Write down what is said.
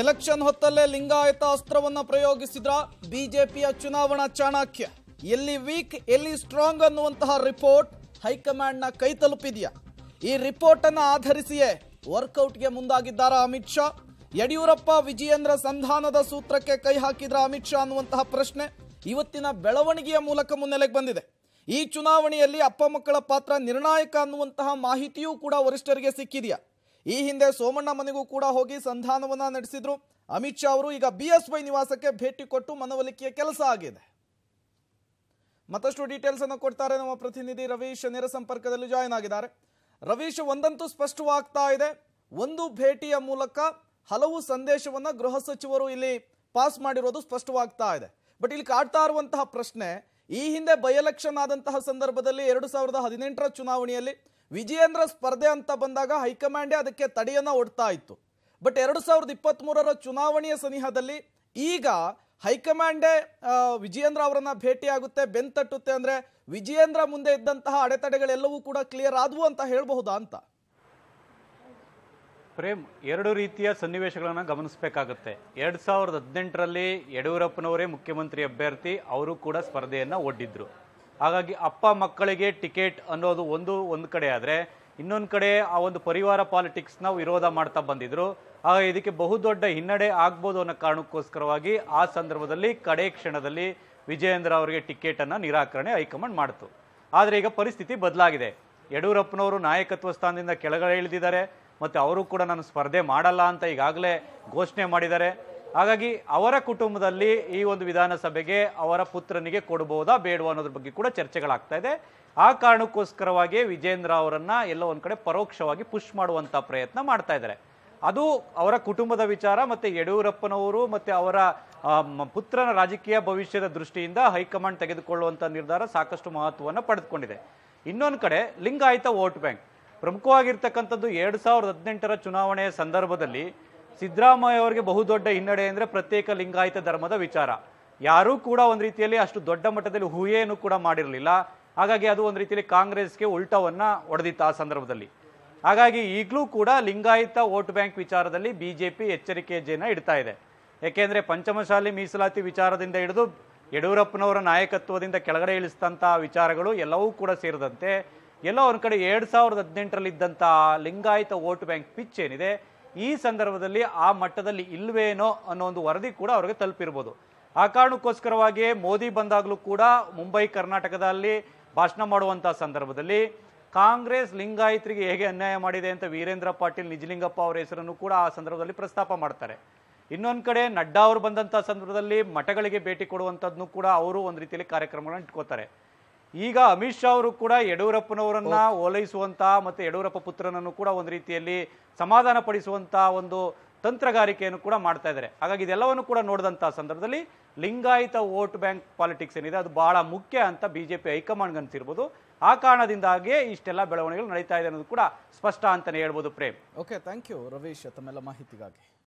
election ಹೊತ್ತಲ್ಲೇ Lingayat ಅಸ್ತ್ರವನ್ನು ಪ್ರಯೋಗಿಸಿದ್ರ ಬಿಜೆಪಿಯ ಚುನಾವಣಾ ಚಾಣಾಕ್ಯ ಎಲ್ಲಿ ವೀಕ್ ಎಲ್ಲಿ ಸ್ಟ್ರಾಂಗ್ ಅನ್ನುವಂತಹ ರಿಪೋರ್ಟ್ ಹೈಕಮಾಂಡ್ನ ಕೈ ತಲುಪಿದೆಯಾ ಈ ರಿಪೋರ್ಟ್ ಅನ್ನು ಆಧರಿಸಿಯೇ ವರ್ಕೌಟ್ಗೆ ಮುಂದಾಗಿದ್ದಾರ ಅಮಿತ್ ಶಾ ಯಡಿಯೂರಪ್ಪ ವಿಜಯೇಂದ್ರ ಸಂಧಾನದ ಸೂತ್ರಕ್ಕೆ ಕೈ ಹಾಕಿದ್ರ ಅಮಿತ್ ಶಾ ಅನ್ನುವಂತಹ ಪ್ರಶ್ನೆ ಇವತ್ತಿನ ಬೆಳವಣಿಗೆಯ ಮೂಲಕ ಮುನ್ನೆಲೆಗೆ ಬಂದಿದೆ ಈ ಚುನಾವಣೆಯಲ್ಲಿ ಅಪ್ಪ ಮಕ್ಕಳ ಪಾತ್ರ ನಿರ್ಣಾಯಕ ಅನ್ನುವಂತಹ ಮಾಹಿತಿಯೂ ಕೂಡ ವರಿಷ್ಠರಿಗೆ ಸಿಕ್ಕಿದೆಯಾ ಈ ಹಿಂದೆ ಸೋಮಣ್ಣ ಮನೆಗೂ ಕೂಡ ಹೋಗಿ ಸಂಧಾನವನ್ನ ನಡೆಸಿದ್ರು ಅಮಿತ್ ಶಾ ಅವರು ಈಗ ಬಿ ಎಸ್ ನಿವಾಸಕ್ಕೆ ಭೇಟಿ ಕೊಟ್ಟು ಮನವೊಲಿಕೆಯ ಕೆಲಸ ಆಗಿದೆ ಮತ್ತಷ್ಟು ಡೀಟೇಲ್ಸ್ ಅನ್ನು ಕೊಡ್ತಾರೆ ನಮ್ಮ ಪ್ರತಿನಿಧಿ ರವೀಶ್ ನೇರ ಸಂಪರ್ಕದಲ್ಲಿ ಜಾಯಿನ್ ಆಗಿದ್ದಾರೆ ರವೀಶ್ ಒಂದಂತೂ ಸ್ಪಷ್ಟವಾಗ್ತಾ ಇದೆ ಒಂದು ಭೇಟಿಯ ಮೂಲಕ ಹಲವು ಸಂದೇಶವನ್ನ ಗೃಹ ಸಚಿವರು ಇಲ್ಲಿ ಪಾಸ್ ಮಾಡಿರೋದು ಸ್ಪಷ್ಟವಾಗ್ತಾ ಇದೆ ಬಟ್ ಇಲ್ಲಿ ಕಾಡ್ತಾ ಇರುವಂತಹ ಪ್ರಶ್ನೆ ಈ ಹಿಂದೆ ಬೈ ಆದಂತಹ ಸಂದರ್ಭದಲ್ಲಿ ಎರಡು ಸಾವಿರದ ಹದಿನೆಂಟರ ಚುನಾವಣೆಯಲ್ಲಿ ವಿಜಯೇಂದ್ರ ಸ್ಪರ್ಧೆ ಅಂತ ಬಂದಾಗ ಹೈಕಮಾಂಡೇ ಅದಕ್ಕೆ ತಡೆಯನ್ನು ಒಡ್ತಾ ಇತ್ತು ಬಟ್ ಎರಡು ಸಾವಿರದ ಮೂರರ ಚುನಾವಣೆಯ ಸನಿಹದಲ್ಲಿ ಈಗ ಹೈಕಮಾಂಡೇ ವಿಜಯೇಂದ್ರ ಅವರನ್ನ ಭೇಟಿಯಾಗುತ್ತೆ ಬೆನ್ ತಟ್ಟುತ್ತೆ ಅಂದರೆ ವಿಜಯೇಂದ್ರ ಮುಂದೆ ಇದ್ದಂತಹ ಅಡೆತಡೆಗಳೆಲ್ಲವೂ ಕೂಡ ಕ್ಲಿಯರ್ ಆದವು ಅಂತ ಹೇಳಬಹುದಾ ಅಂತ ಪ್ರೇಮ್ ಎರಡು ರೀತಿಯ ಸನ್ನಿವೇಶಗಳನ್ನು ಗಮನಿಸಬೇಕಾಗುತ್ತೆ ಎರಡು ಸಾವಿರದ ಹದಿನೆಂಟರಲ್ಲಿ ಯಡಿಯೂರಪ್ಪನವರೇ ಮುಖ್ಯಮಂತ್ರಿ ಅಭ್ಯರ್ಥಿ ಅವರು ಕೂಡ ಸ್ಪರ್ಧೆಯನ್ನು ಒಡ್ಡಿದ್ರು ಹಾಗಾಗಿ ಅಪ್ಪ ಮಕ್ಕಳಿಗೆ ಟಿಕೆಟ್ ಅನ್ನೋದು ಒಂದು ಒಂದು ಕಡೆ ಆದರೆ ಇನ್ನೊಂದು ಕಡೆ ಆ ಒಂದು ಪರಿವಾರ ಪಾಲಿಟಿಕ್ಸ್ನ ವಿರೋಧ ಮಾಡ್ತಾ ಬಂದಿದ್ರು ಆಗ ಇದಕ್ಕೆ ಬಹುದೊಡ್ಡ ಹಿನ್ನಡೆ ಆಗ್ಬೋದು ಅನ್ನೋ ಕಾರಣಕ್ಕೋಸ್ಕರವಾಗಿ ಆ ಸಂದರ್ಭದಲ್ಲಿ ಕಡೆ ಕ್ಷಣದಲ್ಲಿ ವಿಜಯೇಂದ್ರ ಅವರಿಗೆ ಟಿಕೆಟನ್ನು ನಿರಾಕರಣೆ ಹೈಕಮಾಂಡ್ ಮಾಡ್ತು ಆದರೆ ಈಗ ಪರಿಸ್ಥಿತಿ ಬದಲಾಗಿದೆ ಯಡಿಯೂರಪ್ಪನವರು ನಾಯಕತ್ವ ಸ್ಥಾನದಿಂದ ಕೆಳಗಡೆ ಇಳಿದಿದ್ದಾರೆ ಮತ್ತು ಅವರು ಕೂಡ ನಾನು ಸ್ಪರ್ಧೆ ಮಾಡಲ್ಲ ಅಂತ ಈಗಾಗಲೇ ಘೋಷಣೆ ಮಾಡಿದ್ದಾರೆ ಹಾಗಾಗಿ ಅವರ ಕುಟುಂಬದಲ್ಲಿ ಈ ಒಂದು ವಿಧಾನಸಭೆಗೆ ಅವರ ಪುತ್ರನಿಗೆ ಕೊಡಬಹುದಾ ಬೇಡವಾ ಅನ್ನೋದ್ರ ಬಗ್ಗೆ ಕೂಡ ಚರ್ಚೆಗಳಾಗ್ತಾ ಇದೆ ಆ ಕಾರಣಕ್ಕೋಸ್ಕರವಾಗಿ ವಿಜೇಂದ್ರ ಅವರನ್ನ ಎಲ್ಲ ಒಂದು ಕಡೆ ಪರೋಕ್ಷವಾಗಿ ಪುಷ್ ಮಾಡುವಂತ ಪ್ರಯತ್ನ ಮಾಡ್ತಾ ಇದ್ದಾರೆ ಅದು ಅವರ ಕುಟುಂಬದ ವಿಚಾರ ಮತ್ತೆ ಯಡಿಯೂರಪ್ಪನವರು ಮತ್ತೆ ಅವರ ಪುತ್ರನ ರಾಜಕೀಯ ಭವಿಷ್ಯದ ದೃಷ್ಟಿಯಿಂದ ಹೈಕಮಾಂಡ್ ತೆಗೆದುಕೊಳ್ಳುವಂತ ನಿರ್ಧಾರ ಸಾಕಷ್ಟು ಮಹತ್ವವನ್ನು ಪಡೆದುಕೊಂಡಿದೆ ಇನ್ನೊಂದು ಕಡೆ ಲಿಂಗಾಯತ ವೋಟ್ ಬ್ಯಾಂಕ್ ಪ್ರಮುಖವಾಗಿರ್ತಕ್ಕಂಥದ್ದು ಎರಡು ಸಾವಿರದ ಹದಿನೆಂಟರ ಚುನಾವಣೆಯ ಸಂದರ್ಭದಲ್ಲಿ ಸಿದ್ದರಾಮಯ್ಯ ಅವರಿಗೆ ಬಹುದೊಡ್ಡ ಹಿನ್ನಡೆ ಅಂದರೆ ಪ್ರತ್ಯೇಕ ಲಿಂಗಾಯತ ಧರ್ಮದ ವಿಚಾರ ಯಾರೂ ಕೂಡ ಒಂದು ರೀತಿಯಲ್ಲಿ ಅಷ್ಟು ದೊಡ್ಡ ಮಟ್ಟದಲ್ಲಿ ಹೂಯೇನು ಕೂಡ ಮಾಡಿರಲಿಲ್ಲ ಹಾಗಾಗಿ ಅದು ಒಂದು ರೀತಿಯಲ್ಲಿ ಕಾಂಗ್ರೆಸ್ಗೆ ಉಲ್ಟವನ್ನು ಹೊಡೆದಿತ್ತು ಆ ಸಂದರ್ಭದಲ್ಲಿ ಹಾಗಾಗಿ ಈಗಲೂ ಕೂಡ ಲಿಂಗಾಯತ ವೋಟ್ ಬ್ಯಾಂಕ್ ವಿಚಾರದಲ್ಲಿ ಬಿ ಜೆ ಪಿ ಎಚ್ಚರಿಕೆ ಹೆಜ್ಜೆಯನ್ನು ಇಡ್ತಾ ಇದೆ ಏಕೆಂದರೆ ಪಂಚಮಶಾಲಿ ಮೀಸಲಾತಿ ವಿಚಾರದಿಂದ ಹಿಡಿದು ಯಡಿಯೂರಪ್ಪನವರ ನಾಯಕತ್ವದಿಂದ ಕೆಳಗಡೆ ಇಳಿಸಿದಂಥ ವಿಚಾರಗಳು ಎಲ್ಲವೂ ಕೂಡ ಸೇರಿದಂತೆ ಎಲ್ಲೋ ಒಂದು ಕಡೆ ಎರಡು ಸಾವಿರದ ಹದಿನೆಂಟರಲ್ಲಿದ್ದಂಥ ಲಿಂಗಾಯತ ವೋಟ್ ಬ್ಯಾಂಕ್ ಪಿಚ್ ಏನಿದೆ ಈ ಸಂದರ್ಭದಲ್ಲಿ ಆ ಮಟ್ಟದಲ್ಲಿ ಇಲ್ವೇನೋ ಅನ್ನೋ ಒಂದು ವರದಿ ಕೂಡ ಅವರಿಗೆ ತಲುಪಿರ್ಬೋದು ಆ ಕಾರಣಕ್ಕೋಸ್ಕರವಾಗಿಯೇ ಮೋದಿ ಬಂದಾಗಲೂ ಕೂಡ ಮುಂಬೈ ಕರ್ನಾಟಕದಲ್ಲಿ ಭಾಷಣ ಮಾಡುವಂಥ ಸಂದರ್ಭದಲ್ಲಿ ಕಾಂಗ್ರೆಸ್ ಲಿಂಗಾಯತರಿಗೆ ಹೇಗೆ ಅನ್ಯಾಯ ಮಾಡಿದೆ ಅಂತ ವೀರೇಂದ್ರ ಪಾಟೀಲ್ ನಿಜಲಿಂಗಪ್ಪ ಅವರ ಹೆಸರನ್ನು ಕೂಡ ಆ ಸಂದರ್ಭದಲ್ಲಿ ಪ್ರಸ್ತಾಪ ಮಾಡ್ತಾರೆ ಇನ್ನೊಂದು ಕಡೆ ನಡ್ಡಾ ಅವರು ಬಂದಂಥ ಸಂದರ್ಭದಲ್ಲಿ ಮಠಗಳಿಗೆ ಭೇಟಿ ಕೊಡುವಂಥದ್ನು ಕೂಡ ಅವರು ಒಂದು ರೀತಿಯಲ್ಲಿ ಕಾರ್ಯಕ್ರಮಗಳನ್ನು ಇಟ್ಕೋತಾರೆ ಈಗ ಅಮಿತ್ ಶಾ ಅವರು ಕೂಡ ಯಡಿಯೂರಪ್ಪನವರನ್ನ ಓಲೈಸುವಂತ ಮತ್ತೆ ಯಡಿಯೂರಪ್ಪ ಪುತ್ರನನ್ನು ಕೂಡ ಒಂದು ರೀತಿಯಲ್ಲಿ ಸಮಾಧಾನ ಪಡಿಸುವಂತ ಒಂದು ತಂತ್ರಗಾರಿಕೆಯನ್ನು ಕೂಡ ಮಾಡ್ತಾ ಇದ್ದಾರೆ ಹಾಗಾಗಿ ಇದೆಲ್ಲವನ್ನು ಕೂಡ ನೋಡಿದಂಥ ಸಂದರ್ಭದಲ್ಲಿ ಲಿಂಗಾಯತ ವೋಟ್ ಬ್ಯಾಂಕ್ ಪಾಲಿಟಿಕ್ಸ್ ಏನಿದೆ ಅದು ಬಹಳ ಮುಖ್ಯ ಅಂತ ಬಿಜೆಪಿ ಹೈಕಮಾಂಡ್ ಅನ್ಸಿರ್ಬೋದು ಆ ಕಾರಣದಿಂದಾಗಿಯೇ ಇಷ್ಟೆಲ್ಲ ಬೆಳವಣಿಗೆಗಳು ನಡೀತಾ ಇದೆ ಅನ್ನೋದು ಕೂಡ ಸ್ಪಷ್ಟ ಅಂತಾನೆ ಹೇಳ್ಬೋದು Prem okay thank you Ravish ತಮ್ಮೆಲ್ಲ ಮಾಹಿತಿಗಾಗಿ